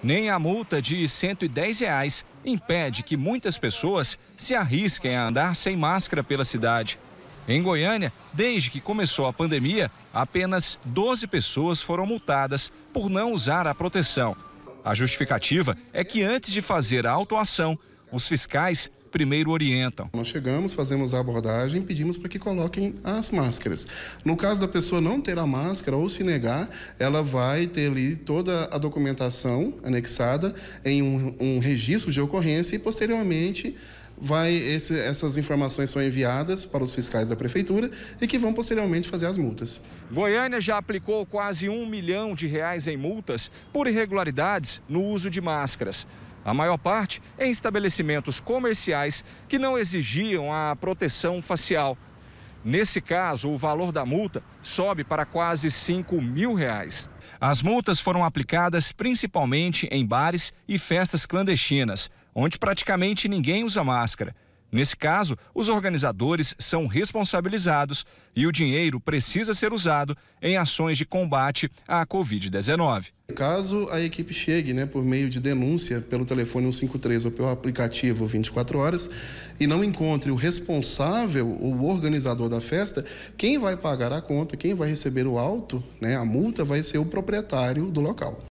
Nem a multa de R$ 110 reais impede que muitas pessoas se arrisquem a andar sem máscara pela cidade. Em Goiânia, desde que começou a pandemia, apenas 12 pessoas foram multadas por não usar a proteção. A justificativa é que antes de fazer a autuação, os fiscais primeiro orientam. Nós chegamos, fazemos a abordagem, pedimos para que coloquem as máscaras. No caso da pessoa não ter a máscara ou se negar, ela vai ter ali toda a documentação anexada em um, um registro de ocorrência e posteriormente vai esse, essas informações são enviadas para os fiscais da prefeitura e que vão posteriormente fazer as multas. Goiânia já aplicou quase um milhão de reais em multas por irregularidades no uso de máscaras. A maior parte em estabelecimentos comerciais que não exigiam a proteção facial. Nesse caso, o valor da multa sobe para quase 5 mil reais. As multas foram aplicadas principalmente em bares e festas clandestinas, onde praticamente ninguém usa máscara. Nesse caso, os organizadores são responsabilizados e o dinheiro precisa ser usado em ações de combate à Covid-19. Caso a equipe chegue né, por meio de denúncia pelo telefone 153 ou pelo aplicativo 24 horas e não encontre o responsável, o organizador da festa, quem vai pagar a conta, quem vai receber o alto, né, a multa, vai ser o proprietário do local.